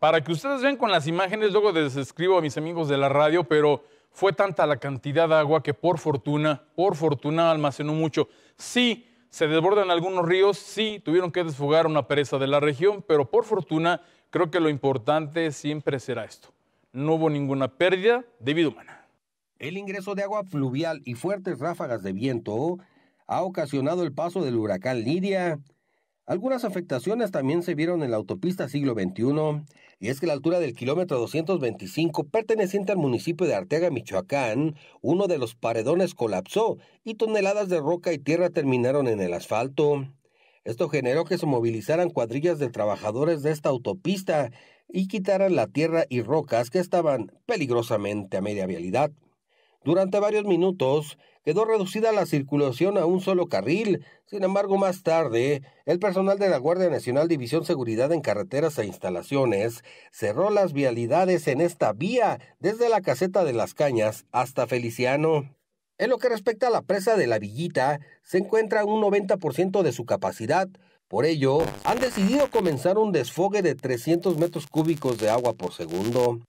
Para que ustedes vean con las imágenes, luego les escribo a mis amigos de la radio, pero fue tanta la cantidad de agua que por fortuna, por fortuna almacenó mucho. Sí, se desbordan algunos ríos, sí, tuvieron que desfogar una pereza de la región, pero por fortuna creo que lo importante siempre será esto. No hubo ninguna pérdida de vida humana. El ingreso de agua fluvial y fuertes ráfagas de viento ha ocasionado el paso del huracán Lidia, algunas afectaciones también se vieron en la autopista siglo XXI, y es que la altura del kilómetro 225 perteneciente al municipio de Arteaga, Michoacán, uno de los paredones colapsó y toneladas de roca y tierra terminaron en el asfalto. Esto generó que se movilizaran cuadrillas de trabajadores de esta autopista y quitaran la tierra y rocas que estaban peligrosamente a media vialidad. Durante varios minutos quedó reducida la circulación a un solo carril. Sin embargo, más tarde, el personal de la Guardia Nacional División Seguridad en Carreteras e Instalaciones cerró las vialidades en esta vía desde la caseta de las Cañas hasta Feliciano. En lo que respecta a la presa de la Villita, se encuentra un 90% de su capacidad. Por ello, han decidido comenzar un desfogue de 300 metros cúbicos de agua por segundo.